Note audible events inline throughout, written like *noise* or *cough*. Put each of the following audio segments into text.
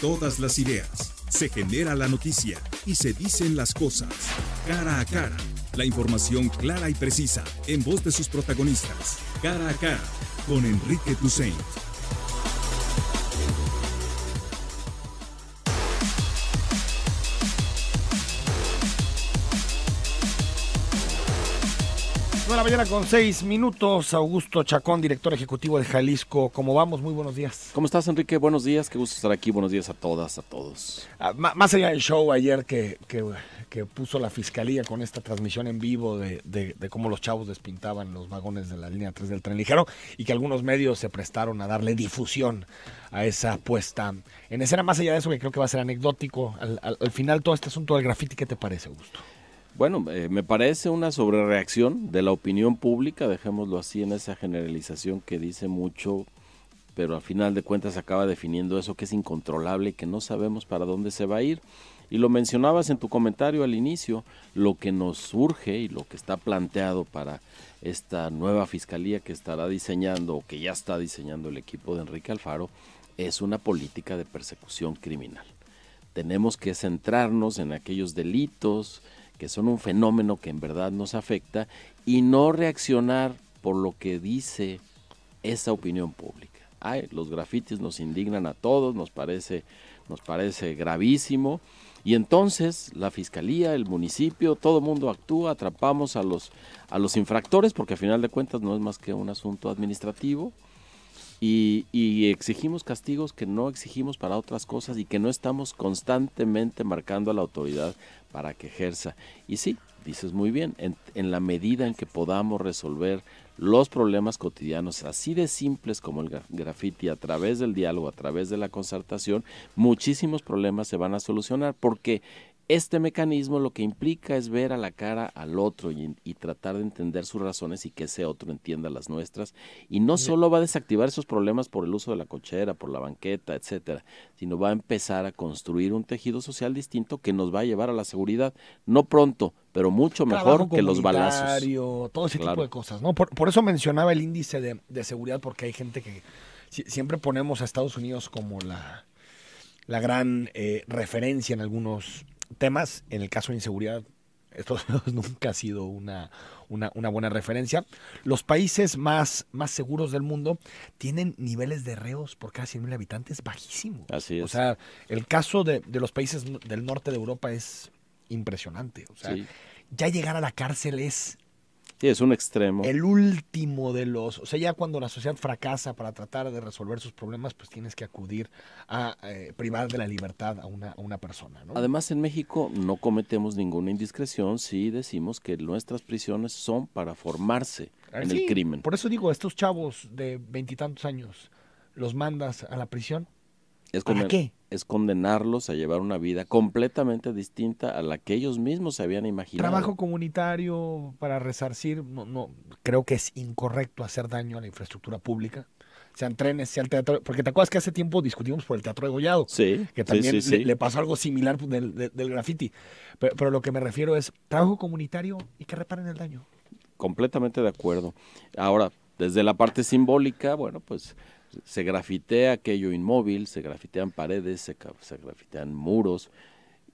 todas las ideas, se genera la noticia y se dicen las cosas cara a cara. La información clara y precisa en voz de sus protagonistas, cara a cara, con Enrique Toussaint. mañana con seis minutos. Augusto Chacón, director ejecutivo de Jalisco. ¿Cómo vamos? Muy buenos días. ¿Cómo estás, Enrique? Buenos días. Qué gusto estar aquí. Buenos días a todas, a todos. Ah, más allá del show ayer que, que, puso la fiscalía con esta transmisión en vivo de, cómo los chavos despintaban los vagones de la línea 3 del tren ligero y que algunos medios se prestaron a darle difusión a esa apuesta. en escena. Más allá de eso, que creo que va a ser anecdótico. Al, al final, todo este asunto del graffiti, ¿qué te parece, Augusto? Bueno, eh, me parece una sobrereacción de la opinión pública, dejémoslo así, en esa generalización que dice mucho, pero al final de cuentas acaba definiendo eso que es incontrolable y que no sabemos para dónde se va a ir. Y lo mencionabas en tu comentario al inicio, lo que nos surge y lo que está planteado para esta nueva fiscalía que estará diseñando o que ya está diseñando el equipo de Enrique Alfaro es una política de persecución criminal. Tenemos que centrarnos en aquellos delitos, que son un fenómeno que en verdad nos afecta y no reaccionar por lo que dice esa opinión pública. los grafitis nos indignan a todos, nos parece, nos parece gravísimo. Y entonces la fiscalía, el municipio, todo el mundo actúa, atrapamos a los, a los infractores, porque a final de cuentas no es más que un asunto administrativo, y, exigimos castigos que no exigimos para otras cosas y que no estamos constantemente marcando a la autoridad para que ejerza. Y sí, dices muy bien, en, en la medida en que podamos resolver los problemas cotidianos, así de simples como el graffiti, a través del diálogo, a través de la concertación, muchísimos problemas se van a solucionar porque este mecanismo lo que implica es ver a la cara al otro y, tratar de entender sus razones y que ese otro entienda las nuestras. Y no solo va a desactivar esos problemas por el uso de la cochera, por la banqueta, etcétera, sino va a empezar a construir un tejido social distinto que nos va a llevar a la seguridad. No pronto, pero mucho mejor que los balazos. Todo ese tipo de cosas, ¿no? Por, eso mencionaba el índice de, seguridad, porque hay gente que siempre ponemos a Estados Unidos como la la gran eh, referencia en algunos temas. En el caso de inseguridad, esto *laughs* nunca ha sido una, buena referencia. Los países más, más seguros del mundo tienen niveles de reos por cada 100.000 habitantes bajísimos. Así es. O sea, el caso de, los países del norte de Europa es impresionante. O sea, ya llegar a la cárcel es Sí, es un extremo. El último de los, o sea, ya cuando la sociedad fracasa para tratar de resolver sus problemas, pues tienes que acudir a eh, privar de la libertad a una, persona. ¿no? Además, en México no cometemos ninguna indiscreción si decimos que nuestras prisiones son para formarse en el crimen. Por eso digo, estos chavos de veintitantos años, los mandas a la prisión ¿Para qué? Es condenarlos a llevar una vida completamente distinta a la que ellos mismos se habían imaginado. Trabajo comunitario para resarcir, no, creo que es incorrecto hacer daño a la infraestructura pública sean trenes, sean teatro, porque te acuerdas que hace tiempo discutimos por el teatro de Gollado, sí, que también le, pasó algo similar del, del, graffiti, pero, lo que me refiero es trabajo comunitario y que reparen el daño. Completamente de acuerdo. Ahora, desde la parte simbólica, bueno, pues se grafitea aquello inmóvil, se grafitean paredes, se, grafitean muros.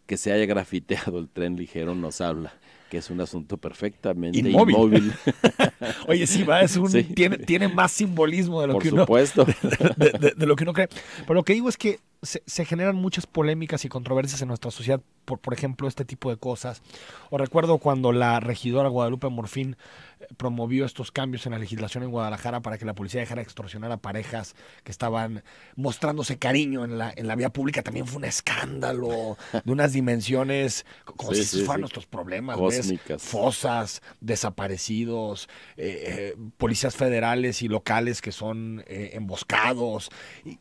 Que se haya grafiteado el tren ligero nos habla que es un asunto perfectamente inmóvil. *laughs* Oye, sí, va, es un, Tiene, tiene, más simbolismo de lo, que Uno, *laughs* de, de, lo que uno cree. Pero lo que digo es que se generan muchas polémicas y controversias en nuestra sociedad por, por ejemplo, este tipo de cosas. O recuerdo cuando la regidora Guadalupe Morfín eh, promovió estos cambios en la legislación en Guadalajara para que la policía dejara extorsionar a parejas que estaban mostrándose cariño en la, en la vía pública. También fue un escándalo de unas dimensiones, como si fueran nuestros problemas, fosas, desaparecidos, eh, eh, policías federales y locales que son emboscados.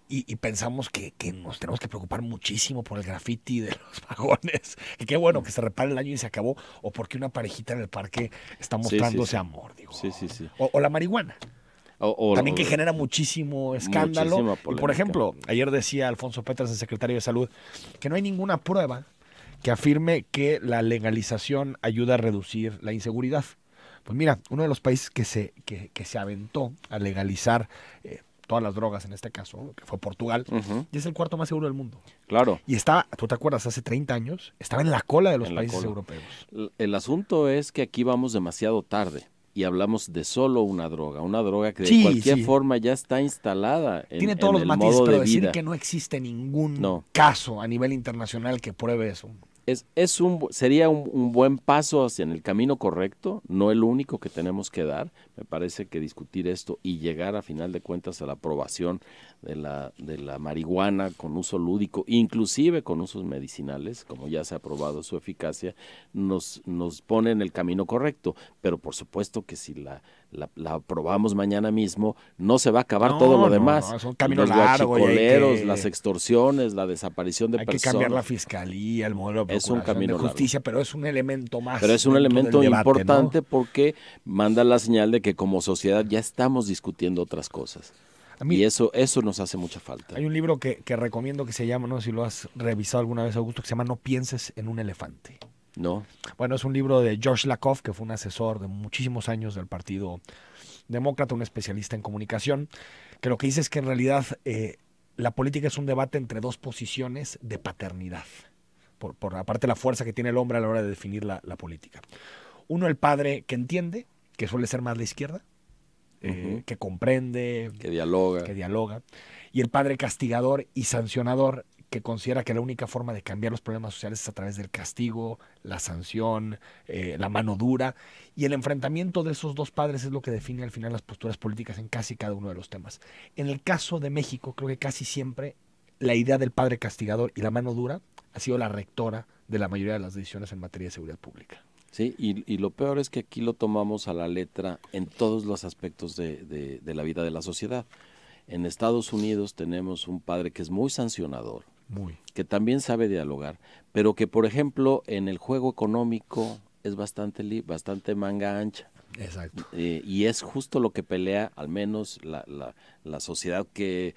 Y, pensamos que, que, nos tenemos que preocupar muchísimo por el graffiti de los *laughs* vagones que qué bueno que se repare el año y se acabó, o porque una parejita en el parque está mostrando amor, digo. Sí, sí, sí. o, la marihuana. también que genera muchísimo escándalo. Y por ejemplo, ayer decía Alfonso Petras, el secretario de Salud, que no hay ninguna prueba que afirme que la legalización ayuda a reducir la inseguridad. Pues mira, uno de los países que se, se aventó a legalizar eh, todas las drogas en este caso, que fue Portugal, y es el cuarto más seguro del mundo. Claro. Y está, tú te acuerdas, hace 30 años, estaba en la cola de los países europeos. El asunto es que aquí vamos demasiado tarde y hablamos de solo una droga, una droga que de cualquier forma ya está instalada. En, Tiene todos los matices, pero decir que no existe ningún caso a nivel internacional que pruebe eso. Es, un, sería un, buen paso hacia el camino correcto, no el único que tenemos que dar, me parece que discutir esto y llegar a final de cuentas a la aprobación de la, de la marihuana con uso lúdico, inclusive con usos medicinales, como ya se ha aprobado su eficacia, nos, nos pone en el camino correcto. Pero por supuesto que si la, aprobamos mañana mismo, no se va a acabar todo lo demás. No, Los las extorsiones, la desaparición de hay personas. Hay que cambiar la fiscalía, el modelo de, es un camino justicia, pero es un elemento más. Pero es un elemento importante porque manda la señal de que que como sociedad ya estamos discutiendo otras cosas. y eso, eso nos hace mucha falta. Hay un libro que, recomiendo que se llama, no si lo has revisado alguna vez, Augusto, que se llama No pienses en un elefante. No. Bueno, es un libro de George Lakoff, que fue un asesor de muchísimos años del Partido Demócrata, un especialista en comunicación, que lo que dice es que en realidad eh, la política es un debate entre dos posiciones de paternidad, por, por aparte la fuerza que tiene el hombre a la hora de definir la política. Uno, el padre que entiende, que suele ser más la izquierda, eh, que comprende, que dialoga. que dialoga, y el padre castigador y sancionador, que considera que la única forma de cambiar los problemas sociales es a través del castigo, la sanción, eh, la mano dura, y el enfrentamiento de esos dos padres es lo que define al final las posturas políticas en casi cada uno de los temas. En el caso de México, creo que casi siempre la idea del padre castigador y la mano dura ha sido la rectora de la mayoría de las decisiones en materia de seguridad pública. Sí, y, lo peor es que aquí lo tomamos a la letra en todos los aspectos de, la vida de la sociedad. En Estados Unidos tenemos un padre que es muy sancionador, muy. que también sabe dialogar, pero que, por ejemplo, en el juego económico es bastante, bastante manga ancha. Exacto. Eh, y es justo lo que pelea, al menos la, la sociedad que,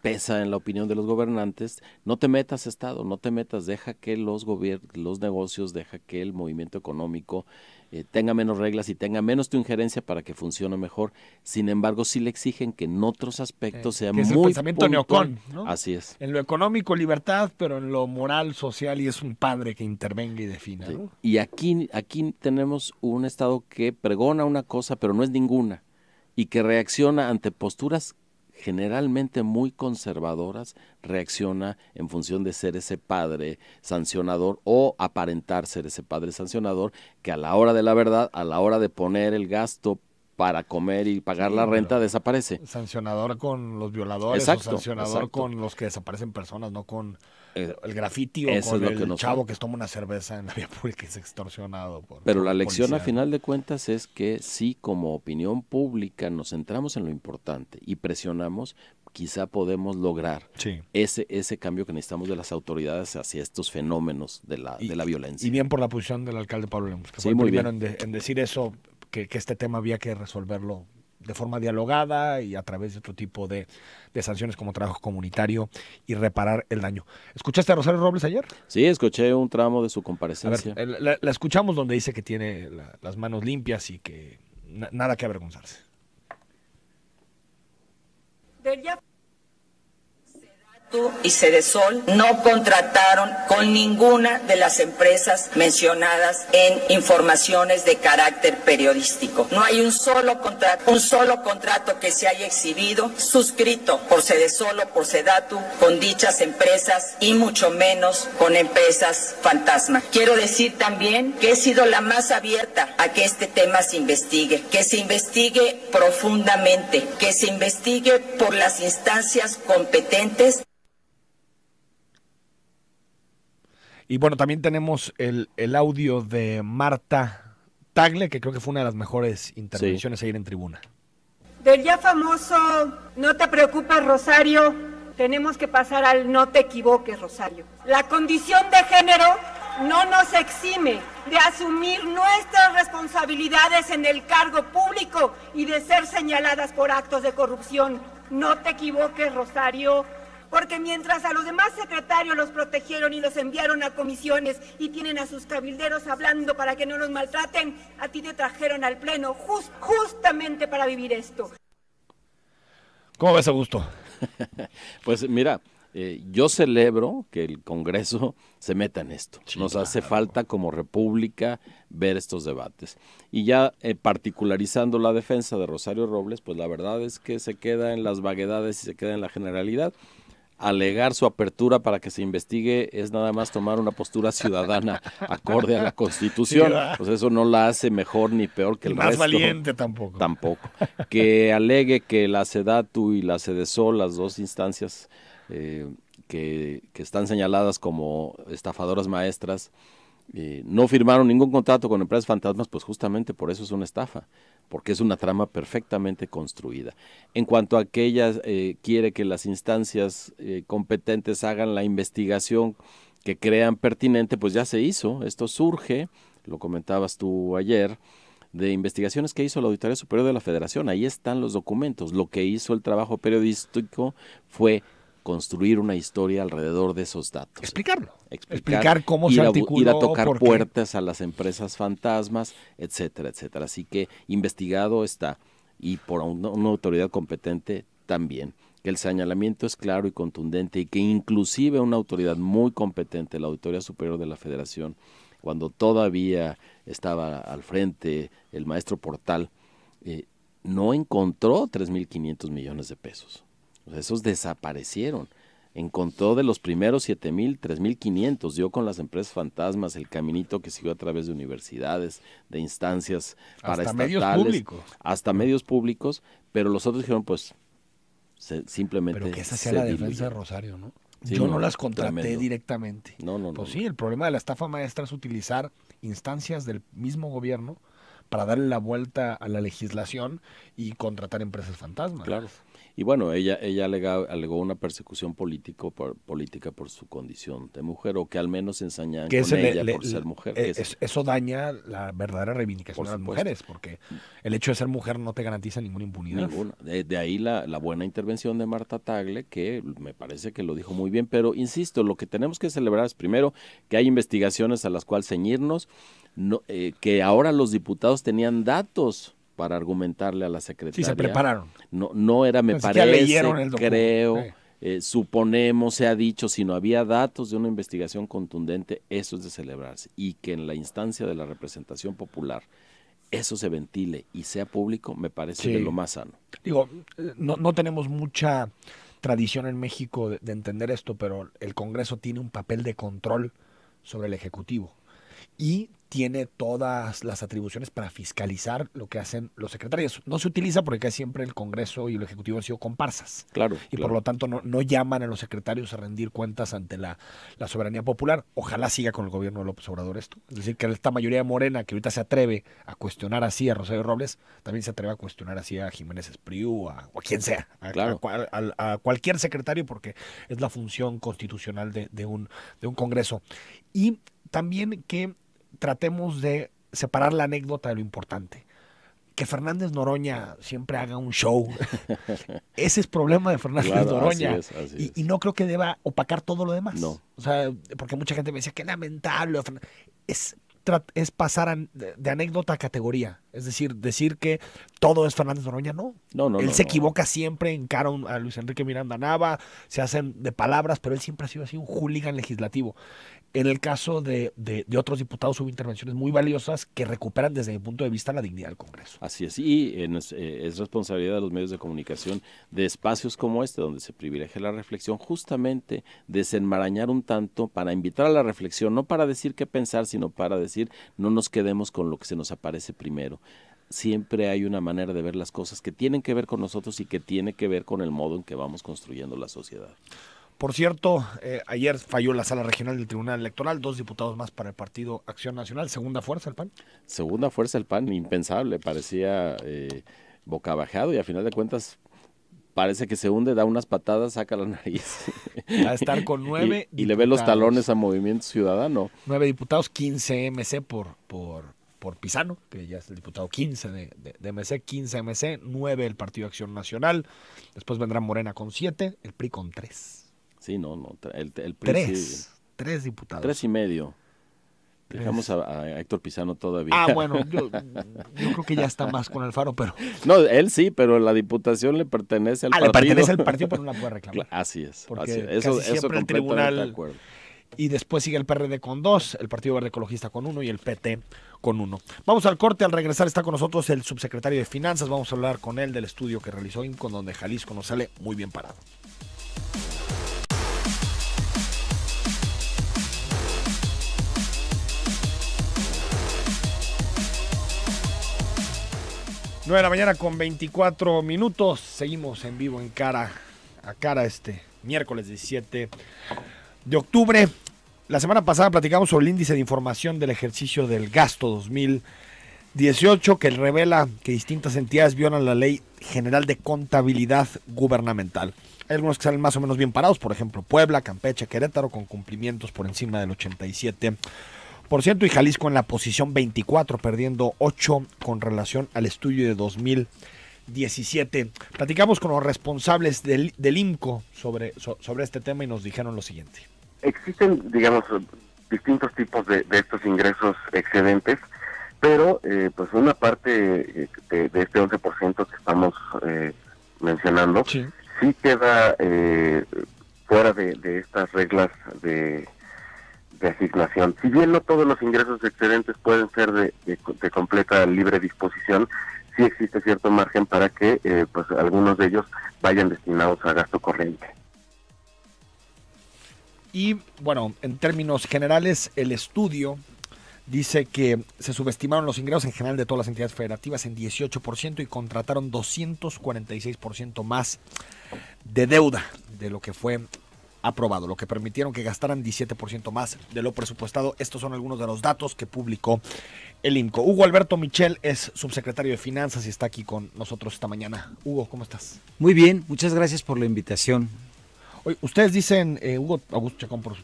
pesa en la opinión de los gobernantes, no te metas Estado, no te metas, deja que los, los negocios, deja que el movimiento económico eh, tenga menos reglas y tenga menos tu injerencia para que funcione mejor. Sin embargo, sí le exigen que en otros aspectos eh, sea que muy... pensamiento neocon, Así es. En lo económico, libertad, pero en lo moral, social, y es un padre que intervenga y defina. Y aquí, aquí tenemos un Estado que pregona una cosa, pero no es ninguna y que reacciona ante posturas generalmente muy conservadoras, reacciona en función de ser ese padre sancionador o aparentar ser ese padre sancionador que a la hora de la verdad, a la hora de poner el gasto para comer y pagar la renta desaparece. Sancionador con los violadores, sancionador con los que desaparecen personas, no con eh, el graffiti o el chavo que toma una cerveza en la vía *laughs* pública y es extorsionado. Pero la lección a final de cuentas es que si como opinión pública nos centramos en lo importante y presionamos, quizá podemos lograr ese, ese cambio que necesitamos de las autoridades hacia estos fenómenos de la, de la violencia. Y bien por la posición del alcalde Pablo Lemus, que fue el primero En, decir eso, que, que este tema había que resolverlo de forma dialogada y a través de otro tipo de, sanciones como trabajo comunitario y reparar el daño. ¿Escuchaste a Rosario Robles ayer? Sí, escuché un tramo de su comparecencia. la, escuchamos donde dice que tiene las manos limpias y que nada que avergonzarse y Cedesol no contrataron con ninguna de las empresas mencionadas en informaciones de carácter periodístico. No hay un solo contrato, un solo contrato que se haya exhibido, suscrito por Cedesol o por Sedatu con dichas empresas y mucho menos con empresas fantasma. Quiero decir también que he sido la más abierta a que este tema se investigue, que se investigue profundamente, que se investigue por las instancias competentes. Y bueno, también tenemos el, audio de Marta Tagle, que creo que fue una de las mejores intervenciones a ayer en tribuna. Del ya famoso No te preocupes, Rosario, tenemos que pasar al No te equivoques, Rosario. La condición de género no nos exime de asumir nuestras responsabilidades en el cargo público y de ser señaladas por actos de corrupción. No te equivoques, Rosario porque mientras a los demás secretarios los protegieron y los enviaron a comisiones y tienen a sus cabilderos hablando para que no los maltraten, a ti te trajeron al Pleno justamente para vivir esto. ¿Cómo ves, Augusto? *laughs* pues mira, eh, yo celebro que el Congreso se meta en esto. Nos hace falta como república ver estos debates. Y ya eh, particularizando la defensa de Rosario Robles, pues la verdad es que se queda en las vaguedades y se queda en la generalidad alegar su apertura para que se investigue es nada más tomar una postura ciudadana *laughs* acorde a la Constitución. pues eso no la hace mejor ni peor que el y más valiente tampoco. Tampoco. Que *laughs* alegue que la SEDATU y la Sedesol, las dos instancias eh, que, están señaladas como estafadoras maestras, eh, no firmaron ningún contrato con empresas fantasmas, pues justamente por eso es una estafa porque es una trama perfectamente construida. En cuanto a que ella eh, quiere que las instancias eh, competentes hagan la investigación que crean pertinente, pues ya se hizo. Esto surge, lo comentabas tú ayer, de investigaciones que hizo la Auditoría Superior de la Federación. Ahí están los documentos. Lo que hizo el trabajo periodístico fue construir una historia alrededor de esos datos. Explicarlo. Explicar, cómo se articuló. ir a tocar puertas a las empresas fantasmas, etcétera, etcétera. Así que investigado está y por una, autoridad competente también. Que el señalamiento es claro y contundente y que inclusive una autoridad muy competente, la Auditoría Superior de la Federación, cuando todavía estaba al frente el maestro Portal, eh, no encontró 3.500 millones de pesos esos desaparecieron. Encontró de los primeros 7.000, 3.500. Dio con las empresas fantasmas el caminito que siguió a través de universidades, de instancias para hasta medios públicos. Hasta medios públicos, pero los otros dijeron, pues, simplemente. Pero que esa sea la defensa de Rosario, ¿no? Yo no, las contraté directamente. No, no, no. Pues no, sí, el problema de la estafa maestra es utilizar instancias del mismo gobierno para darle la vuelta a la legislación y contratar empresas fantasmas. Claro. Y bueno, ella, ella alegó una persecución político política por su condición de mujer, o que al menos ensañan con ella por ser mujer. E eso daña la verdadera reivindicación de las mujeres, porque el hecho de ser mujer no te garantiza ninguna impunidad. De, ahí la, buena intervención de Marta Tagle, que me parece que lo dijo muy bien, pero insisto, lo que tenemos que celebrar es primero que hay investigaciones a las cuales ceñirnos, eh, que ahora los diputados tenían datos para argumentarle a la Secretaría. Sí, se prepararon. No, no era, me parece, leyeron el creo, eh, suponemos, se ha dicho, si no había datos de una investigación contundente, eso es de celebrarse. Y que en la instancia de la representación popular eso se ventile y sea público, me parece lo más sano. Digo, eh, no, tenemos mucha tradición en México de, de, entender esto, pero el Congreso tiene un papel de control sobre el Ejecutivo. Y tiene todas las atribuciones para fiscalizar lo que hacen los secretarios. No se utiliza porque siempre el Congreso y el Ejecutivo han sido comparsas. Claro. Y por lo tanto no, llaman a los secretarios a rendir cuentas ante la, soberanía popular. Ojalá siga con el gobierno de López Obrador esto. Es decir, que esta mayoría morena que ahorita se atreve a cuestionar así a Rosario Robles, también se atreve a cuestionar así a Jiménez Espriu, a, o quien sea, a, cualquier secretario, porque es la función constitucional un, de un Congreso. Y también que tratemos de separar la anécdota de lo importante. Que Fernández Noroña siempre haga un show. *laughs* Ese es problema de Fernández Noroña. Y, no creo que deba opacar todo lo demás. No. O sea, porque mucha gente me decía, qué lamentable. Es, es pasar de, anécdota a categoría. Es decir, decir que todo es Fernández Noroña, no. No, no. Él se equivoca siempre, en cara a Luis Enrique Miranda Nava, se hacen de palabras, pero él siempre ha sido así un hooligan legislativo. En el caso de, otros diputados hubo intervenciones muy valiosas que recuperan desde mi punto de vista la dignidad del Congreso. Así es, y es, eh, es responsabilidad de los medios de comunicación de espacios como este, donde se privilegia la reflexión, justamente desenmarañar un tanto para invitar a la reflexión, no para decir qué pensar, sino para decir no nos quedemos con lo que se nos aparece primero siempre hay una manera de ver las cosas que tienen que ver con nosotros y que tiene que ver con el modo en que vamos construyendo la sociedad. Por cierto, eh, ayer falló la sala regional del Tribunal Electoral, dos diputados más para el Partido Acción Nacional, segunda fuerza el PAN. Segunda fuerza el PAN, impensable, parecía eh, boca bajado y a final de cuentas parece que se hunde, da unas patadas, saca la nariz. Va *laughs* A estar con nueve. y, le ve los talones a Movimiento Ciudadano. Nueve diputados, 15 MC por, por, por Pisano, que ya es el diputado 15 de, MC, 15 MC, nueve el Partido Acción Nacional. Después vendrá Morena con siete, el PRI con tres. Sí, no, no. El, tres, tres diputados. Tres y medio. Dejamos a, Héctor Pizano todavía. Ah, bueno, *laughs* yo, creo que ya está más con Alfaro, pero. No, él sí, pero la diputación le pertenece al ah, partido. Le pertenece al partido, pero no la *laughs* puede reclamar. Así es. es. Casi siempre el tribunal. Y después sigue el PRD con dos, el Partido Verde Ecologista con uno y el PT con uno. Vamos al corte, al regresar está con nosotros el subsecretario de Finanzas. Vamos a hablar con él del estudio que realizó INCO, donde Jalisco nos sale muy bien parado. 9 de la mañana con 24 minutos. Seguimos en vivo en cara a cara este miércoles 17 de octubre. La semana pasada platicamos sobre el índice de información del ejercicio del gasto 2018 que revela que distintas entidades violan la ley general de contabilidad gubernamental. Hay algunos que salen más o menos bien parados, por ejemplo Puebla, Campeche, Querétaro, con cumplimientos por encima del 87% y Jalisco en la posición 24, perdiendo 8 con relación al estudio de 2017. Platicamos con los responsables del, del IMCO sobre, sobre este tema y nos dijeron lo siguiente. Existen, digamos, distintos tipos de, estos ingresos excedentes, pero eh, pues una parte eh, de, este 11% que estamos eh, mencionando sí, sí queda fuera de, de estas reglas de asignación. Si bien no todos los ingresos excedentes pueden ser de, completa libre disposición, sí existe cierto margen para que eh, pues algunos de ellos vayan destinados a gasto corriente. Y bueno, en términos generales, el estudio dice que se subestimaron los ingresos en general de todas las entidades federativas en 18% y contrataron 246% más de deuda de lo que fue aprobado, lo que permitieron que gastaran 17% más de lo presupuestado. Estos son algunos de los datos que publicó el INCO. Hugo Alberto Michel es subsecretario de Finanzas y está aquí con nosotros esta mañana. Hugo, ¿cómo estás? Muy bien, muchas gracias por la invitación. Hoy, ustedes dicen, eh, Hugo Augusto Chacón, por,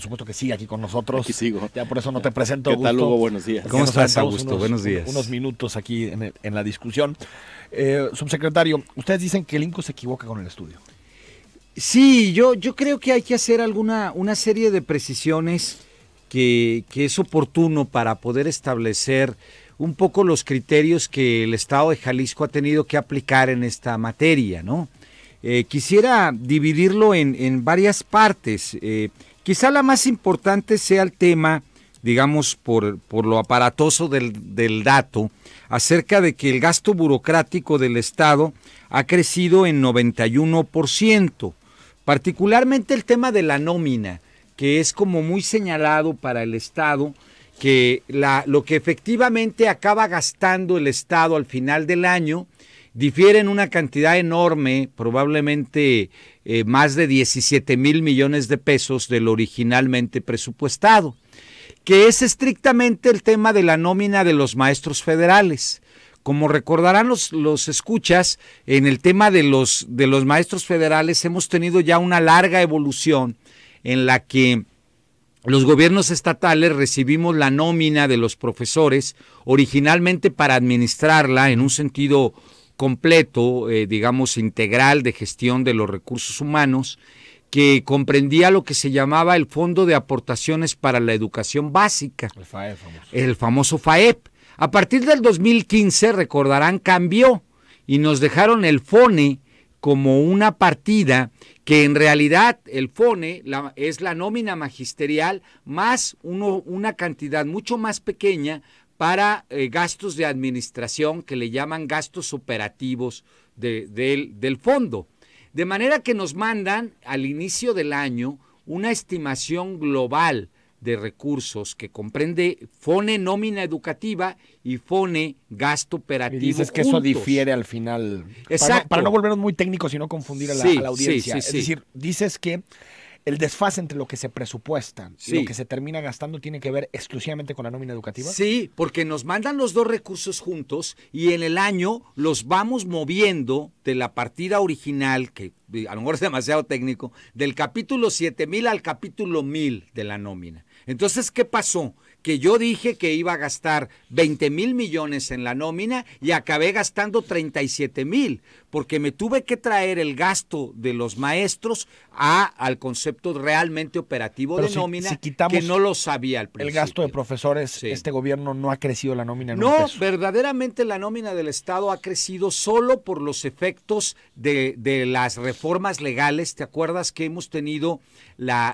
supuesto que sigue aquí con nosotros. Aquí sigo. Ya por eso no te presento. ¿Qué tal, Hugo? Buenos días. ¿Cómo estás, Augusto? Buenos días. Unos minutos aquí en, en la discusión. Eh, subsecretario, ustedes dicen que el INCO se equivoca con el estudio. Sí, yo, yo creo que hay que hacer alguna una serie de precisiones que, es oportuno para poder establecer un poco los criterios que el Estado de Jalisco ha tenido que aplicar en esta materia, ¿no? Eh, quisiera dividirlo en, varias partes. Eh, quizá la más importante sea el tema, digamos, por, por lo aparatoso del, del, dato, acerca de que el gasto burocrático del Estado ha crecido en 91%. Particularmente el tema de la nómina, que es como muy señalado para el Estado, que lo que efectivamente acaba gastando el Estado al final del año difiere en una cantidad enorme, probablemente eh, más de 17 mil millones de pesos del originalmente presupuestado, que es estrictamente el tema de la nómina de los maestros federales. Como recordarán los, escuchas, en el tema de los, de los maestros federales hemos tenido ya una larga evolución en la que los gobiernos estatales recibimos la nómina de los profesores originalmente para administrarla en un sentido completo, eh, digamos, integral de gestión de los recursos humanos, que comprendía lo que se llamaba el Fondo de Aportaciones para la Educación Básica, el, e, famoso. el famoso FAEP. A partir del 2015, recordarán, cambió y nos dejaron el FONE como una partida que en realidad el FONE es la nómina magisterial más una cantidad mucho más pequeña para eh, gastos de administración que le llaman gastos operativos del fondo. De manera que nos mandan al inicio del año una estimación global de recursos que comprende FONE nómina educativa y FONE gasto operativo. Y dices que eso difiere al final. Exacto. Para no, para volvernos muy técnicos y no confundir a la, audiencia. es decir, dices que el desfase entre lo que se presupuesta y lo que se termina gastando tiene que ver exclusivamente con la nómina educativa? Sí, porque nos mandan los dos recursos juntos y en el año los vamos moviendo de la partida original, que eh, a lo mejor es demasiado técnico, del capítulo 7000 al capítulo 1000 de la nómina. Entonces, ¿qué pasó? que yo dije que iba a gastar 20 mil millones en la nómina y acabé gastando 37 mil, porque me tuve que traer el gasto de los maestros a, al concepto realmente operativo de nómina, que no lo sabía el presidente. El gasto de profesores, este gobierno no ha crecido la nómina. En no, verdaderamente la nómina del Estado ha crecido solo por los efectos de, de las reformas legales. ¿Te acuerdas que hemos tenido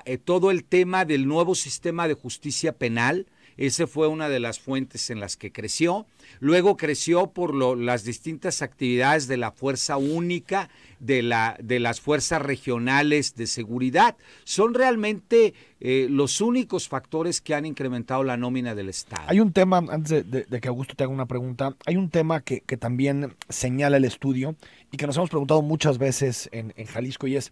eh, todo el tema del nuevo sistema de justicia penal. Esa fue una de las fuentes en las que creció. Luego creció por lo, las distintas actividades de la Fuerza Única, de, la, de las Fuerzas Regionales de Seguridad. Son realmente eh, los únicos factores que han incrementado la nómina del Estado. Hay un tema, antes de, que Augusto te haga una pregunta, hay un tema que, también señala el estudio y que nos hemos preguntado muchas veces en Jalisco y es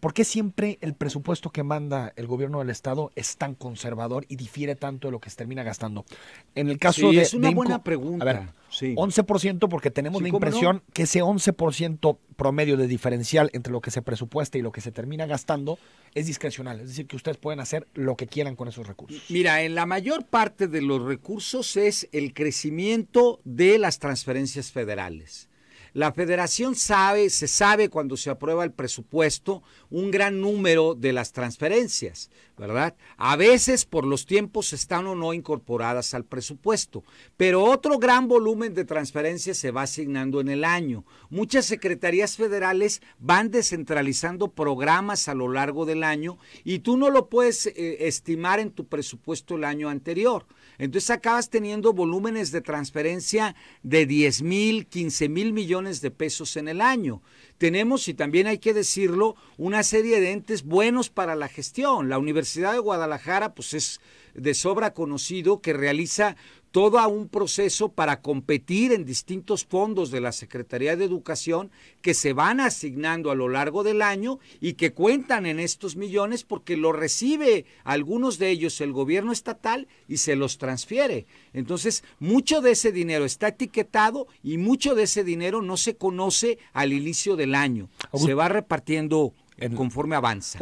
¿Por qué siempre el presupuesto que manda el gobierno del Estado es tan conservador y difiere tanto de lo que se termina gastando? En el caso de. Es una buena pregunta. 11% porque tenemos la impresión que ese 11% promedio de diferencial entre lo que se presupuesta y lo que se termina gastando es discrecional. Es decir, que ustedes pueden hacer lo que quieran con esos recursos. Mira, en la mayor parte de los recursos es el crecimiento de las transferencias federales la federación sabe, se sabe cuando se aprueba el presupuesto un gran número de las transferencias, ¿verdad? A veces por los tiempos están o no incorporadas al presupuesto, pero otro gran volumen de transferencias se va asignando en el año. Muchas secretarías federales van descentralizando programas a lo largo del año y tú no lo puedes eh, estimar en tu presupuesto el año anterior. Entonces acabas teniendo volúmenes de transferencia de 10 mil, 15 mil millones de pesos en el año. Tenemos, y también hay que decirlo, una serie de entes buenos para la gestión. La Universidad de Guadalajara, pues es de sobra conocido que realiza todo a un proceso para competir en distintos fondos de la Secretaría de Educación que se van asignando a lo largo del año y que cuentan en estos millones porque lo recibe algunos de ellos el gobierno estatal y se los transfiere. Entonces, mucho de ese dinero está etiquetado y mucho de ese dinero no se conoce al inicio del año. se va repartiendo conforme avanza.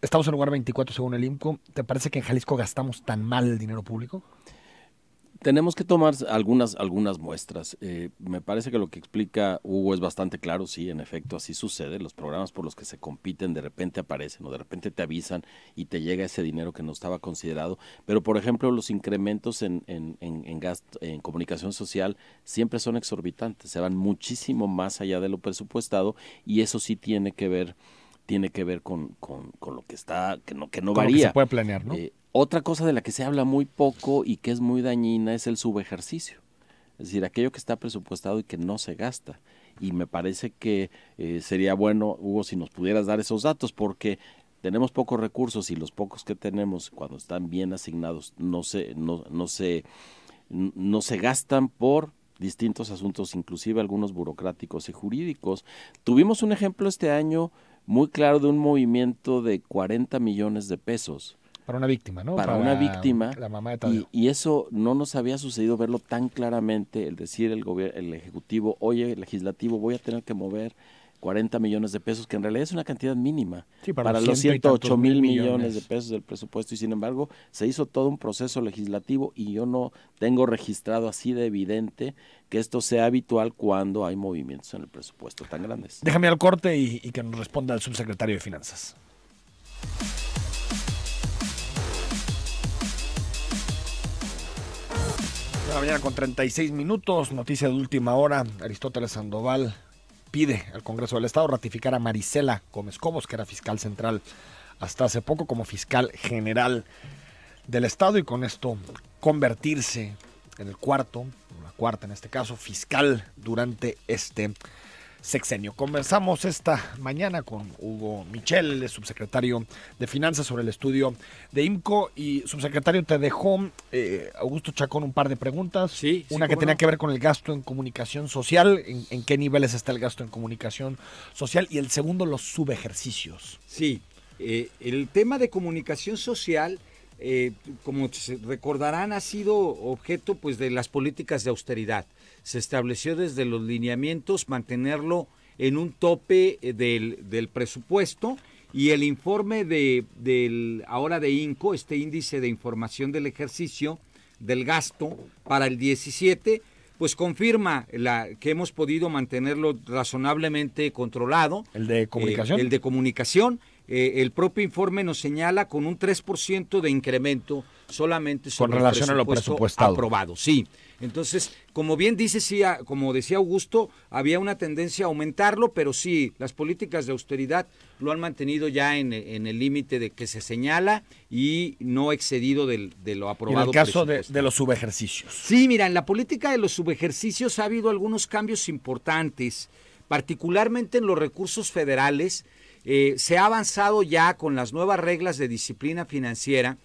estamos en lugar 24 según el IMCO. ¿Te parece que en Jalisco gastamos tan mal el dinero público? Tenemos que tomar algunas, algunas muestras. Eh, me parece que lo que explica Hugo es bastante claro, sí, en efecto, así sucede. Los programas por los que se compiten de repente aparecen o de repente te avisan y te llega ese dinero que no estaba considerado. Pero, por ejemplo, los incrementos en, en, en, gasto, en comunicación social siempre son exorbitantes, se van muchísimo más allá de lo presupuestado y eso sí tiene que ver tiene que ver con, lo que está, que no, que no varía. se puede planear, ¿no? Eh, otra cosa de la que se habla muy poco y que es muy dañina es el subejercicio. Es decir, aquello que está presupuestado y que no se gasta. Y me parece que eh, sería bueno, Hugo, si nos pudieras dar esos datos, porque tenemos pocos recursos y los pocos que tenemos, cuando están bien asignados, no se, no, no se gastan por distintos asuntos, inclusive algunos burocráticos y jurídicos. Tuvimos un ejemplo este año muy claro de un movimiento de 40 millones de pesos para una víctima, ¿no? Para, una víctima. La mamá Y, eso no nos había sucedido verlo tan claramente, el decir el, el Ejecutivo, oye, Legislativo, voy a tener que mover 40 millones de pesos, que en realidad es una cantidad mínima sí, para, los 108 mil millones. de pesos del presupuesto y sin embargo se hizo todo un proceso legislativo y yo no tengo registrado así de evidente que esto sea habitual cuando hay movimientos en el presupuesto tan grandes. Déjame al corte y que nos responda el subsecretario de Finanzas. mañana con 36 minutos, noticia de última hora. Aristóteles Sandoval pide al Congreso del Estado ratificar a Marisela Gómez Cobos, que era fiscal central hasta hace poco como fiscal general del Estado y con esto convertirse en el cuarto, la cuarta en este caso, fiscal durante este sexenio. Conversamos esta mañana con Hugo Michel, el subsecretario de Finanzas, sobre el estudio de IMCO. Y subsecretario, te dejó eh, Augusto Chacón un par de preguntas. Sí, Una que tenía que ver con el gasto en comunicación social, en, qué niveles está el gasto en comunicación social. Y el segundo, los subejercicios. Sí, eh, el tema de comunicación social... Eh, como recordarán, ha sido objeto pues, de las políticas de austeridad se estableció desde los lineamientos mantenerlo en un tope eh, del, del presupuesto y el informe de, del, ahora de INCO, este índice de información del ejercicio del gasto para el 17, pues confirma la, que hemos podido mantenerlo razonablemente controlado. El de eh, comunicación. el de comunicación. Eh, el propio informe nos señala con un 3% de incremento solamente sobre relación el presupuesto a aprobado. Sí, entonces, como bien dice, como decía Augusto, había una tendencia a aumentarlo, pero sí, las políticas de austeridad lo han mantenido ya en, el límite de que se señala y no excedido de lo aprobado. en el caso de, los subejercicios. Sí, mira, en la política de los subejercicios ha habido algunos cambios importantes, particularmente en los recursos federales. Eh, se ha avanzado ya con las nuevas reglas de disciplina financiera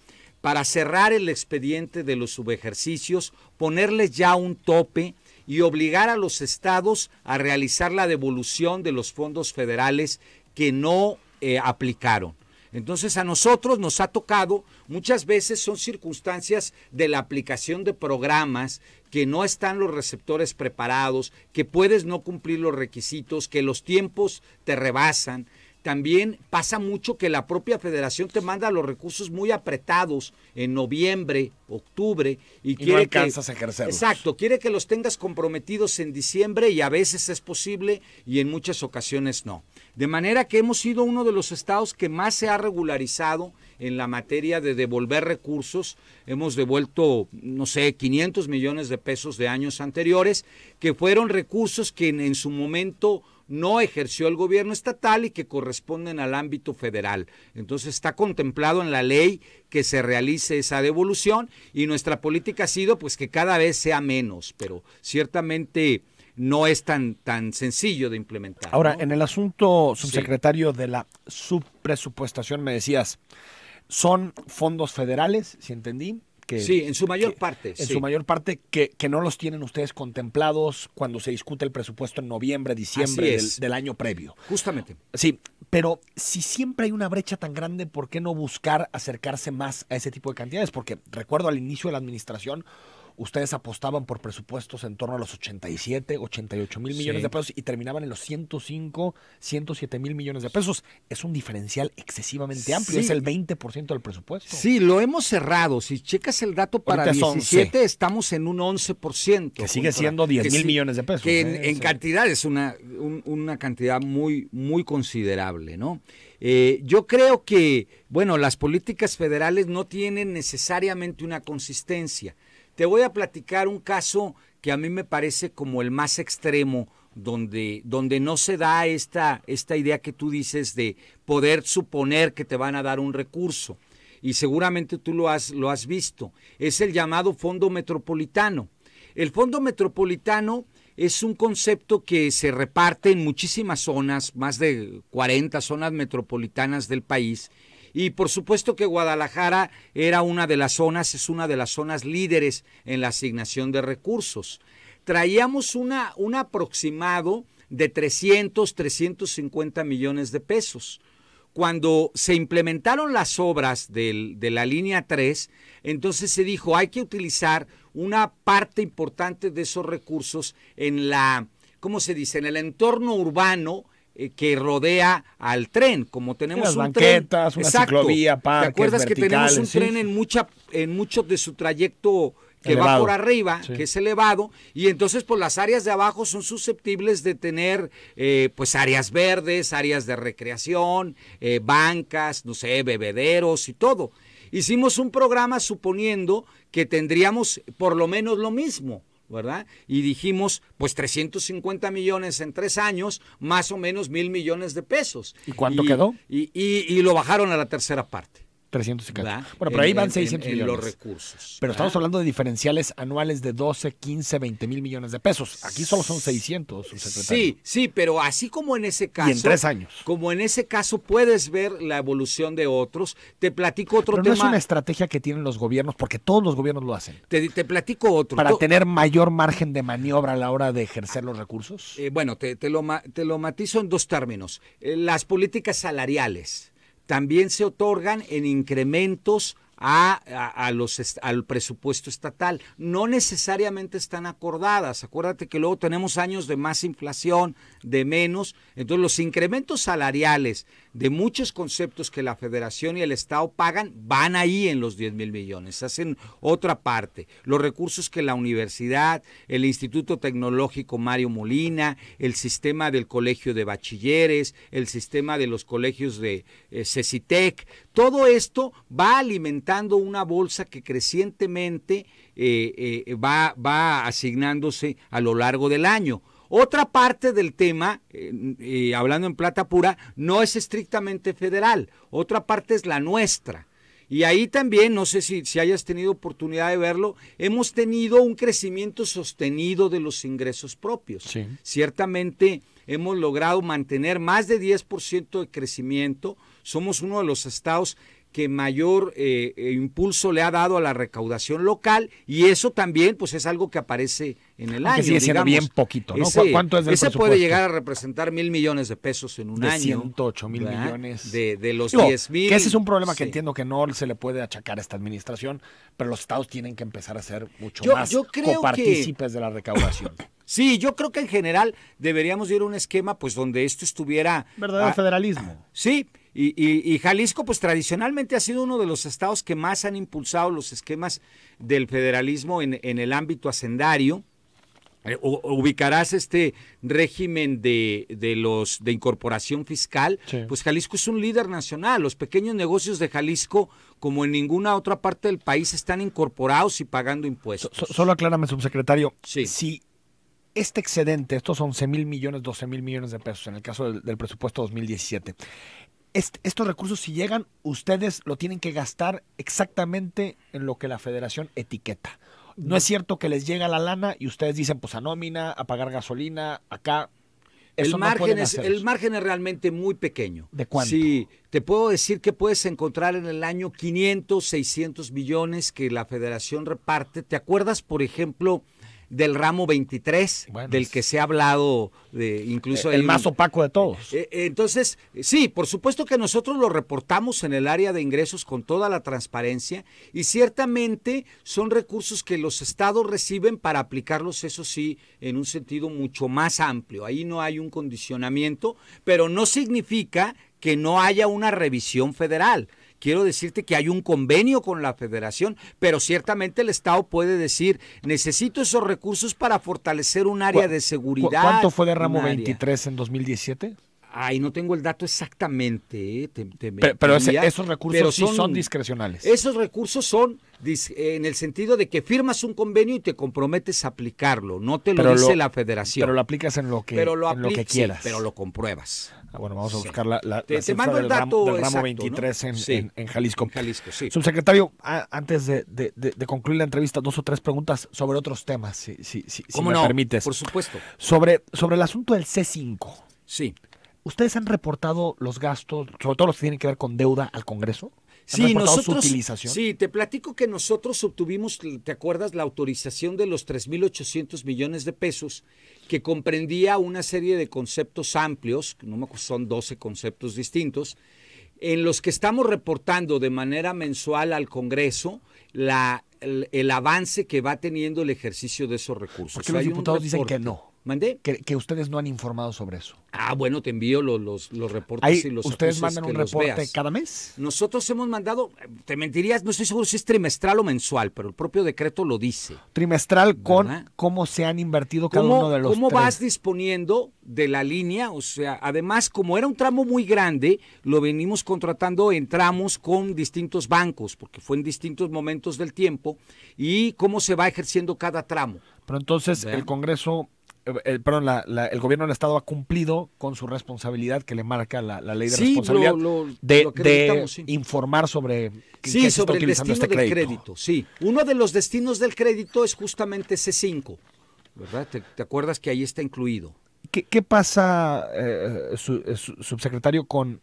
para cerrar el expediente de los subejercicios, ponerles ya un tope y obligar a los estados a realizar la devolución de los fondos federales que no eh, aplicaron. Entonces a nosotros nos ha tocado, muchas veces son circunstancias de la aplicación de programas que no están los receptores preparados, que puedes no cumplir los requisitos, que los tiempos te rebasan también pasa mucho que la propia federación te manda los recursos muy apretados en noviembre, octubre y, quiere no alcanzas que, a Exacto, quiere que los tengas comprometidos en diciembre y a veces es posible y en muchas ocasiones no. De manera que hemos sido uno de los estados que más se ha regularizado en la materia de devolver recursos. Hemos devuelto, no sé, 500 millones de pesos de años anteriores, que fueron recursos que en su momento no ejerció el gobierno estatal y que corresponden al ámbito federal. Entonces está contemplado en la ley que se realice esa devolución y nuestra política ha sido pues que cada vez sea menos, pero ciertamente no es tan, tan sencillo de implementar. Ahora, en el asunto, subsecretario, de la subpresupuestación, me decías, son fondos federales, si entendí, sí, en su mayor parte. En su mayor parte que, que, no los tienen ustedes contemplados cuando se discute el presupuesto en noviembre, diciembre del, año previo. Justamente. Sí, pero si siempre hay una brecha tan grande, ¿por qué no buscar acercarse más a ese tipo de cantidades? Porque recuerdo al inicio de la administración ustedes apostaban por presupuestos en torno a los 87, 88 mil millones de pesos y terminaban en los 105, 107 mil millones de pesos. Es un diferencial excesivamente amplio, es el 20% del presupuesto. Sí, lo hemos cerrado. Si checas el dato para 17, estamos en un 11%. Que sigue siendo 10 mil millones de pesos. Que en, ¿eh? cantidad es una, una cantidad muy, muy considerable, ¿no? Eh, yo creo que, bueno, las políticas federales no tienen necesariamente una consistencia. Te voy a platicar un caso que a mí me parece como el más extremo, donde, donde no se da esta, esta idea que tú dices de poder suponer que te van a dar un recurso. Y seguramente tú lo has, lo has visto. Es el llamado Fondo Metropolitano. El Fondo Metropolitano es un concepto que se reparte en muchísimas zonas, más de 40 zonas metropolitanas del país, y por supuesto que Guadalajara era una de las zonas, es una de las zonas líderes en la asignación de recursos. Traíamos un aproximado de 300, 350 millones de pesos. Cuando se implementaron las obras de la línea 3, entonces se dijo, hay que utilizar una parte importante de esos recursos en la, ¿cómo se dice?, en el entorno urbano eh, que rodea al tren, como tenemos un banquetas, tren, una exacto, ¿Te acuerdas que tenemos un tren en mucha en mucho de su trayecto que va por arriba, que es elevado, y entonces por pues, las áreas de abajo son susceptibles de tener eh, pues áreas verdes, áreas de recreación, eh, bancas, no sé, bebederos y todo. Hicimos un programa suponiendo que tendríamos por lo menos lo mismo. ¿verdad? Y dijimos, pues 350 millones en tres años, más o menos mil millones de pesos. ¿Y cuánto quedó? y lo bajaron a la tercera parte. 300 y Bueno, pero ahí van 600 en, los recursos. Pero estamos hablando de diferenciales anuales de 12, 15, 20 mil millones de pesos. Aquí solo son 600, Sí, sí, pero así como en ese caso. Y en tres años. Como en ese caso puedes ver la evolución de otros. Te platico otro tema. No es una estrategia que tienen los gobiernos, porque todos los gobiernos lo hacen. Te, platico otro. Para tener mayor margen de maniobra a la hora de ejercer los recursos. Eh, bueno, te, lo, te lo matizo en dos términos. Eh, las políticas salariales también se otorgan en incrementos a, los, al presupuesto estatal. No necesariamente están acordadas. Acuérdate que luego tenemos años de más inflación, de menos. Entonces los incrementos salariales de muchos conceptos que la federación y el Estado pagan, van ahí en los 10 mil millones, hacen otra parte. Los recursos que la universidad, el Instituto Tecnológico Mario Molina, el sistema del Colegio de Bachilleres, el sistema de los colegios de eh, CECITEC, todo esto va alimentando una bolsa que crecientemente eh, eh, va, va asignándose a lo largo del año. Otra parte del tema, eh, hablando en plata pura, no es estrictamente federal, otra parte es la nuestra. Y ahí también, no sé si, si, hayas tenido oportunidad de verlo, hemos tenido un crecimiento sostenido de los ingresos propios. Ciertamente hemos logrado mantener más de 10% de crecimiento. Somos uno de los estados que mayor eh, eh, impulso le ha dado a la recaudación local y eso también pues es algo que aparece en el Aunque año. Sigue siendo bien poquito, ¿no? ¿Cuánto es del Ese puede llegar a representar mil millones de pesos en un de año. 108 mil millones. De, los 10 mil. ese es un problema que entiendo que no se le puede achacar a esta administración, pero los estados tienen que empezar a hacer mucho más yo creo copartícipes de la recaudación. *coughs* Sí, yo creo que en general deberíamos ir a un esquema pues donde esto estuviera... Verdadero federalismo. Sí, y, Jalisco, pues tradicionalmente ha sido uno de los estados que más han impulsado los esquemas del federalismo en, el ámbito hacendario. Eh, ubicarás este régimen de, los de incorporación fiscal, pues Jalisco es un líder nacional. Los pequeños negocios de Jalisco, como en ninguna otra parte del país, están incorporados y pagando impuestos. solo aclárame, subsecretario, sí. si este excedente, estos 11 mil millones, 12 mil millones de pesos, en el caso del, del presupuesto 2017, estos recursos, si llegan, ustedes lo tienen que gastar exactamente en lo que la federación etiqueta. No, es cierto que les llega la lana y ustedes dicen, pues a nómina, a pagar gasolina, acá. el, margen es, el margen es realmente muy pequeño. ¿De cuánto? Sí, te puedo decir que puedes encontrar en el año 500, 600 millones que la federación reparte. ¿Te acuerdas, por ejemplo, del ramo 23, del que se ha hablado de, incluso... el, más opaco de todos. Eh, eh, entonces, sí, por supuesto que nosotros lo reportamos en el área de ingresos con toda la transparencia y ciertamente son recursos que los estados reciben para aplicarlos, eso sí, en un sentido mucho más amplio. Ahí no hay un condicionamiento, pero no significa que no haya una revisión federal. Quiero decirte que hay un convenio con la federación, pero ciertamente el Estado puede decir, necesito esos recursos para fortalecer un área de seguridad. ¿Cuánto fue de ramo 23 en 2017? Ay, no tengo el dato exactamente. ¿eh? pero, esos recursos son, sí son, discrecionales. Esos recursos son en el sentido de que firmas un convenio y te comprometes a aplicarlo. No te lo dice la federación. Pero lo aplicas en lo que, en que quieras. pero lo compruebas. Ah, bueno, vamos a buscar la, la, te, el dato ramo, del 23 en, Jalisco. Jalisco, sí. Subsecretario, antes de, concluir la entrevista, dos o tres preguntas sobre otros temas, si, me permites. Por supuesto. Sobre, sobre el asunto del C5. Sí. ¿Ustedes han reportado los gastos, sobre todo los que tienen que ver con deuda, al Congreso? Sí, nosotros, su sí, te platico que nosotros obtuvimos, ¿te acuerdas? La autorización de los 3.800 millones de pesos, que comprendía una serie de conceptos amplios, no son 12 conceptos distintos, en los que estamos reportando de manera mensual al Congreso el, avance que va teniendo el ejercicio de esos recursos. Porque los diputados dicen que no. ¿Mandé? Que, ustedes no han informado sobre eso. Ah, bueno, te envío los, los, los reportes y los ¿Ustedes mandan un reporte cada mes? Nosotros hemos mandado, te mentirías, no estoy seguro si es trimestral o mensual, pero el propio decreto lo dice. Trimestral con cómo se han invertido cada uno de los ¿Cómo vas disponiendo de la línea? O sea, además, como era un tramo muy grande, lo venimos contratando en tramos con distintos bancos, porque fue en distintos momentos del tiempo, y cómo se va ejerciendo cada tramo. Pero entonces el Congreso eh, perdón, el gobierno del Estado ha cumplido con su responsabilidad que le marca la, ley de responsabilidad de, informar sobre que, sí, sobre el destino este crédito. del crédito. Sí, uno de los destinos del crédito es justamente ese 5 ¿verdad? ¿Te, acuerdas que ahí está incluido? ¿Qué, pasa, eh, eh, subsecretario, con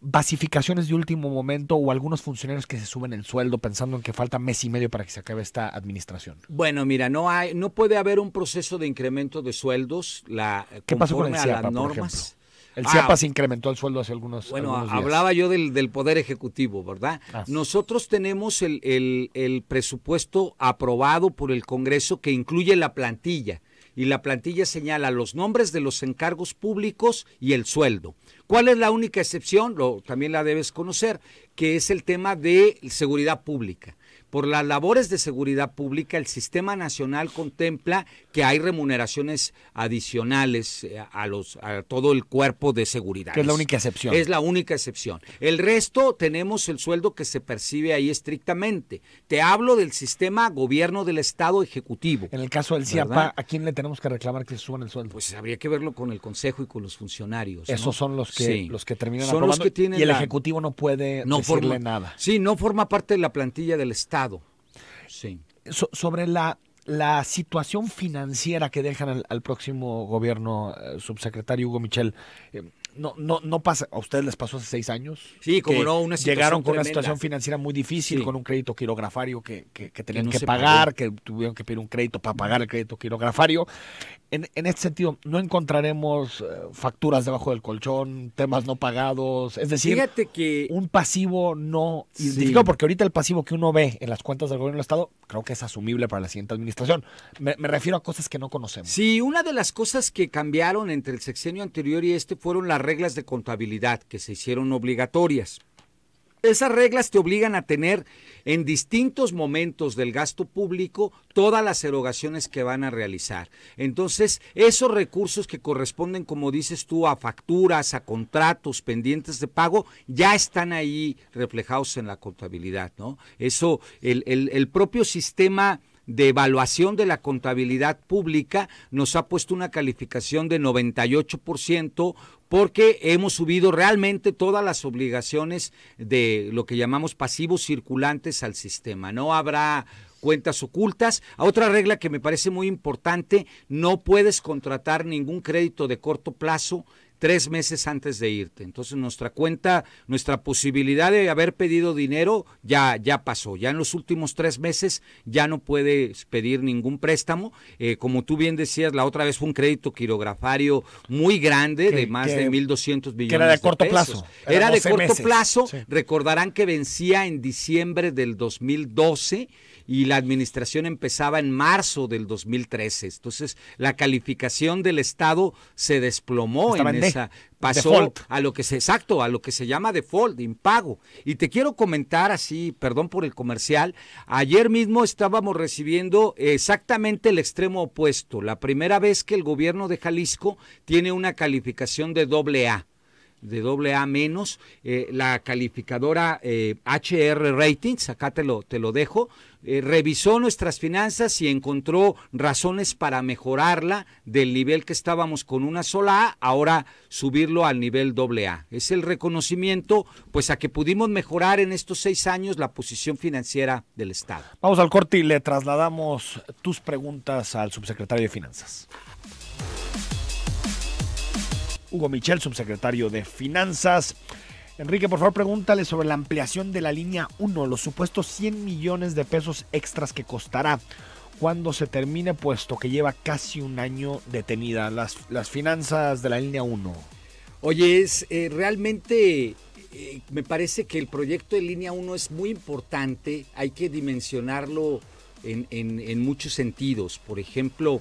basificaciones de último momento o algunos funcionarios que se suben el sueldo pensando en que falta mes y medio para que se acabe esta administración? Bueno, mira, no hay, no puede haber un proceso de incremento de sueldos. La, ¿Qué pasó a las normas? El CIAPA ah, se incrementó el sueldo hace algunos Bueno, hablaba yo del, Poder Ejecutivo, ¿verdad? Ah. Nosotros tenemos el presupuesto aprobado por el Congreso que incluye la plantilla y la plantilla señala los nombres de los encargos públicos y el sueldo. ¿Cuál es la única excepción? Lo, también la debes conocer, que es el tema de seguridad pública por las labores de seguridad pública, el sistema nacional contempla que hay remuneraciones adicionales eh, a, los, a todo el cuerpo de seguridad. es la única excepción. Es la única excepción. El resto tenemos el sueldo que se percibe ahí estrictamente. Te hablo del sistema gobierno del Estado Ejecutivo. En el caso del CIAPA, ¿a quién le tenemos que reclamar que suban el sueldo? Pues habría que verlo con el Consejo y con los funcionarios. Esos son los que, los que terminan a aprobando y el Ejecutivo no puede decirle nada. Sí, no forma parte de la plantilla del Estado. Sí. sobre la, situación financiera que dejan al, próximo gobierno, eh, subsecretario Hugo Michel, eh, no, no, no pasa. A ustedes les pasó hace seis años. Sí, como no, una situación Llegaron con una situación financiera muy difícil, con un crédito quirografario que, tenían que, pagar, que tuvieron que pedir un crédito para pagar el crédito quirografario. En, en este sentido, no encontraremos eh, facturas debajo del colchón, temas no pagados. Es decir, que... un pasivo no porque ahorita el pasivo que uno ve en las cuentas del gobierno del Estado, creo que es asumible para la siguiente administración. Me, refiero a cosas que no conocemos. Sí, una de las cosas que cambiaron entre el sexenio anterior y este fueron las reglas de contabilidad que se hicieron obligatorias. Esas reglas te obligan a tener en distintos momentos del gasto público todas las erogaciones que van a realizar. Entonces, esos recursos que corresponden, como dices tú, a facturas, a contratos pendientes de pago, ya están ahí reflejados en la contabilidad, ¿no? Eso, el, el propio sistema de evaluación de la contabilidad pública nos ha puesto una calificación de 98% porque hemos subido realmente todas las obligaciones de lo que llamamos pasivos circulantes al sistema. No habrá cuentas ocultas. Otra regla que me parece muy importante, no puedes contratar ningún crédito de corto plazo tres meses antes de irte. Entonces nuestra cuenta, nuestra posibilidad de haber pedido dinero ya, ya pasó. Ya en los últimos tres meses ya no puedes pedir ningún préstamo. Eh, como tú bien decías, la otra vez fue un crédito quirografario muy grande de más de 1.200 millones. Que era de, corto plazo. Era, de corto plazo. Recordarán que vencía en diciembre del 2012 y la administración empezaba en marzo del 2013. Entonces, la calificación del Estado se desplomó en, esa pasó a lo que se exacto, a lo que se llama default, impago. Y te quiero comentar así, perdón por el comercial, ayer mismo estábamos recibiendo exactamente el extremo opuesto, la primera vez que el gobierno de Jalisco tiene una calificación de doble A de doble A menos, eh, la calificadora HR eh, Ratings, acá te lo, te lo dejo, eh, revisó nuestras finanzas y encontró razones para mejorarla del nivel que estábamos con una sola A, ahora subirlo al nivel doble A. Es el reconocimiento, pues, a que pudimos mejorar en estos seis años la posición financiera del Estado. Vamos al corte y le trasladamos tus preguntas al subsecretario de Finanzas. Hugo Michel, subsecretario de Finanzas. Enrique, por favor, pregúntale sobre la ampliación de la línea 1, los supuestos 100 millones de pesos extras que costará cuando se termine, puesto que lleva casi un año detenida. Las, finanzas de la línea 1. Oye, es eh, realmente eh, me parece que el proyecto de línea 1 es muy importante, hay que dimensionarlo en, muchos sentidos. Por ejemplo,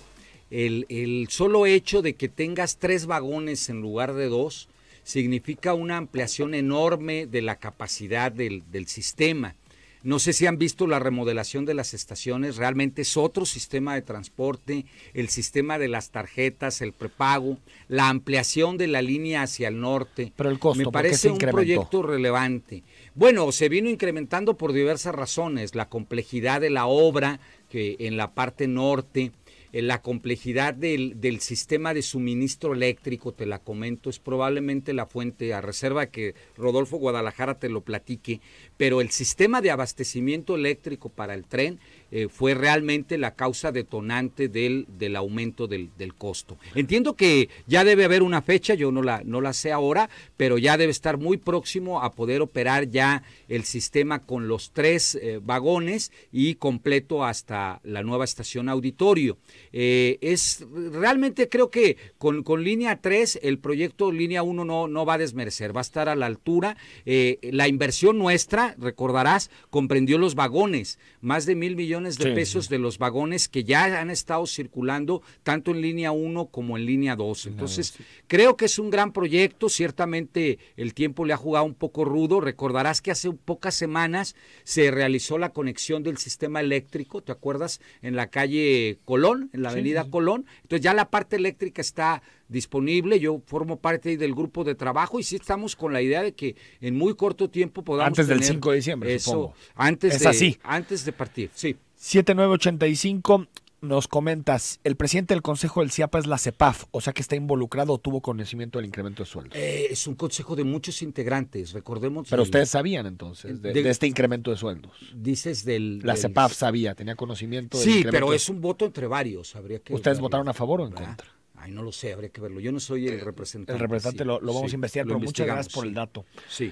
el, el, solo hecho de que tengas tres vagones en lugar de dos, significa una ampliación enorme de la capacidad del, sistema. No sé si han visto la remodelación de las estaciones, realmente es otro sistema de transporte, el sistema de las tarjetas, el prepago, la ampliación de la línea hacia el norte. Pero el costo, me parece un proyecto relevante. Bueno, se vino incrementando por diversas razones, la complejidad de la obra que en la parte norte, eh, la complejidad del, sistema de suministro eléctrico, te la comento, es probablemente la fuente, a reserva que Rodolfo Guadalajara te lo platique, pero el sistema de abastecimiento eléctrico para el tren eh, fue realmente la causa detonante del, del aumento del, costo. Entiendo que ya debe haber una fecha, yo no la, no la sé ahora, pero ya debe estar muy próximo a poder operar ya el sistema con los tres eh, vagones y completo hasta la nueva estación auditorio. Eh, es realmente creo que con, línea 3 el proyecto línea 1 no, no va a desmerecer, va a estar a la altura. la inversión nuestra, recordarás, comprendió los vagones, más de mil millones de pesos de los vagones que ya han estado circulando tanto en línea 1 como en línea 2. Entonces, creo que es un gran proyecto. Ciertamente el tiempo le ha jugado un poco rudo. Recordarás que hace pocas semanas se realizó la conexión del sistema eléctrico, ¿te acuerdas? En la calle Colón, en la avenida Colón. Entonces ya la parte eléctrica está disponible. Yo formo parte del grupo de trabajo y sí estamos con la idea de que en muy corto tiempo podamos. Antes del 5 de diciembre, eso, supongo. Antes de, así. Antes de partir, sí. 7985 nos comentas, el presidente del Consejo del CIAPA es la CEPAF, o sea que está involucrado o tuvo conocimiento del incremento de sueldos. Eh, es un consejo de muchos integrantes, recordemos. Pero ustedes sabían entonces de, este incremento de sueldos. Dices del... La CEPAF sabía, tenía conocimiento. Del sí, pero es un voto entre varios, habría que... Ustedes votaron a favor o en contra. Ay, no lo sé, habría que verlo. Yo no soy el eh, representante. El representante lo, vamos a investigar, pero muchas gracias por el dato. Sí.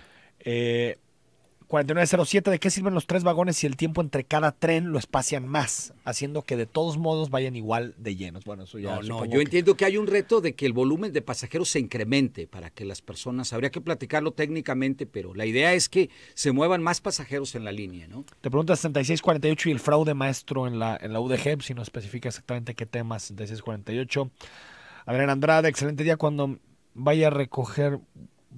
4907, eh, ¿de qué sirven los tres vagones si el tiempo entre cada tren lo espacian más, haciendo que de todos modos vayan igual de llenos? Bueno, eso ya. No, no, yo entiendo que hay un reto de que el volumen de pasajeros se incremente para que las personas, habría que platicarlo técnicamente, pero la idea es que se muevan más pasajeros en la línea, ¿no? Te preguntas 6648 y el fraude maestro en la, en la UDG, pues, si no especifica exactamente qué tema, 6648. Adrián Andrade, excelente día cuando vaya a recoger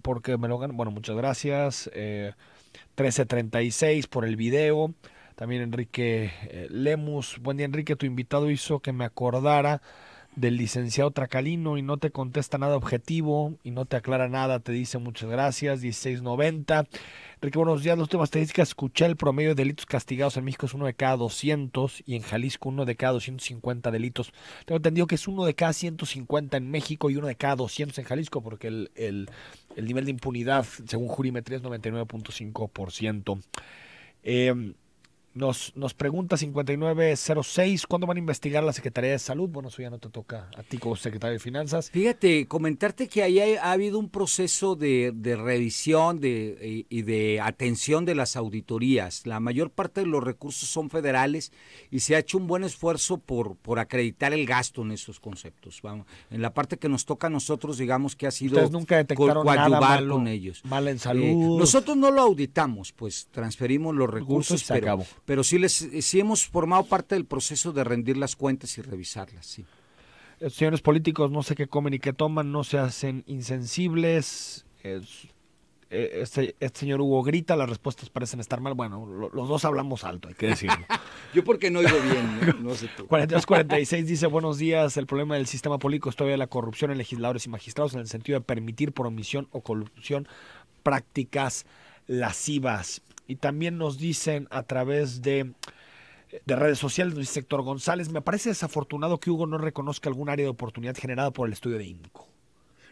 porque me lo ganan. Bueno, muchas gracias. 1336 eh, por el video. También Enrique eh, Lemus. Buen día, Enrique. Tu invitado hizo que me acordara del licenciado Tracalino y no te contesta nada objetivo y no te aclara nada. Te dice muchas gracias. 1690. Ricky, buenos días. los temas estadísticos escuché el promedio de delitos castigados en México es uno de cada 200 y en Jalisco uno de cada 250 delitos. Tengo entendido que es uno de cada 150 en México y uno de cada 200 en Jalisco porque el, nivel de impunidad, según jurimetría, es 99.5%. Eh, em, nos, nos pregunta 5906, ¿cuándo van a investigar la Secretaría de Salud? Bueno, eso ya no te toca a ti como secretario de Finanzas. Fíjate, comentarte que ahí ha, habido un proceso de, revisión y de atención de las auditorías. La mayor parte de los recursos son federales y se ha hecho un buen esfuerzo por, por acreditar el gasto en esos conceptos. Vamos, en la parte que nos toca a nosotros, digamos que ha sido nunca detectaron nada con ellos. Mal en eh, salud. nosotros no lo auditamos, pues transferimos los recursos, pero, pero sí, les, eh, sí hemos formado parte del proceso de rendir las cuentas y revisarlas, sí. Eh, señores políticos no sé qué comen y qué toman, no se hacen insensibles. Eh, este, este, señor Hugo grita, las respuestas parecen estar mal. Bueno, los dos hablamos alto, hay que decirlo. *laughs* Yo porque no oigo bien, *laughs* no, sé tú. 4246 *laughs* dice, buenos días, el problema del sistema político es todavía la corrupción en legisladores y magistrados en el sentido de permitir por omisión o corrupción prácticas lascivas y también nos dicen a través de, de redes sociales, dice sector González, me parece desafortunado que Hugo no reconozca algún área de oportunidad generada por el estudio de INCO.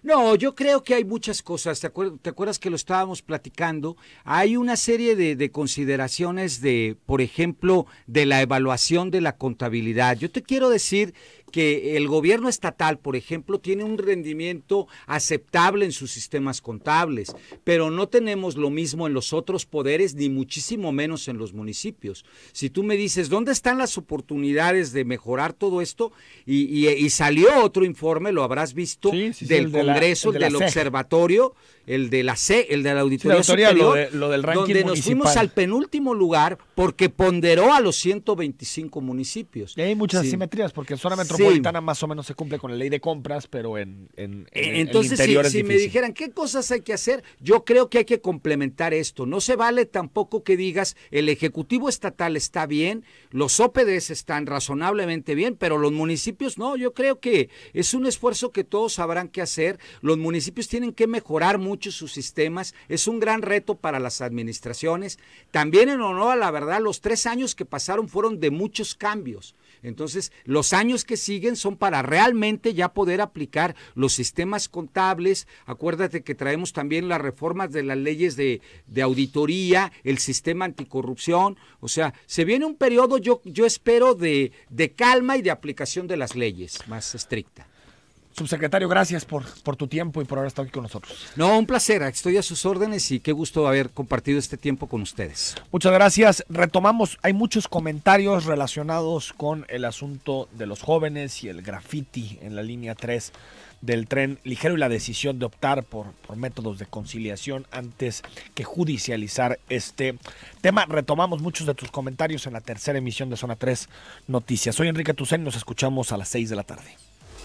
No, yo creo que hay muchas cosas. ¿Te, acuerdas que lo estábamos platicando? Hay una serie de, consideraciones de, por ejemplo, de la evaluación de la contabilidad. Yo te quiero decir que el gobierno estatal, por ejemplo, tiene un rendimiento aceptable en sus sistemas contables, pero no tenemos lo mismo en los otros poderes, ni muchísimo menos en los municipios. Si tú me dices, ¿dónde están las oportunidades de mejorar todo esto? Y, salió otro informe, lo habrás visto, del Congreso, del e Observatorio el de la C, el de la Auditoría, lo, del ranking donde nos fuimos al penúltimo lugar porque ponderó a los 125 municipios. Y hay muchas asimetrías porque en zona metropolitana más o menos se cumple con la ley de compras, pero en, en, eh, Entonces, el interior si, si me dijeran qué cosas hay que hacer, yo creo que hay que complementar esto. No se vale tampoco que digas el Ejecutivo Estatal está bien, los OPDs están razonablemente bien, pero los municipios no. Yo creo que es un esfuerzo que todos sabrán que hacer. Los municipios tienen que mejorar mucho Muchos sus sistemas, es un gran reto para las administraciones. También en honor a la verdad, los tres años que pasaron fueron de muchos cambios. Entonces, los años que siguen son para realmente ya poder aplicar los sistemas contables. Acuérdate que traemos también las reformas de las leyes de, auditoría, el sistema anticorrupción. O sea, se viene un periodo, yo, yo espero, de, de calma y de aplicación de las leyes más estricta. Subsecretario, gracias por, por tu tiempo y por haber estado aquí con nosotros. No, un placer. Estoy a sus órdenes y qué gusto haber compartido este tiempo con ustedes. Muchas gracias. Retomamos, hay muchos comentarios relacionados con el asunto de los jóvenes y el graffiti en la línea 3 del tren ligero y la decisión de optar por, por métodos de conciliación antes que judicializar este tema. Retomamos muchos de tus comentarios en la tercera emisión de Zona 3 Noticias. Soy Enrique Tucen, nos escuchamos a las 6 de la tarde.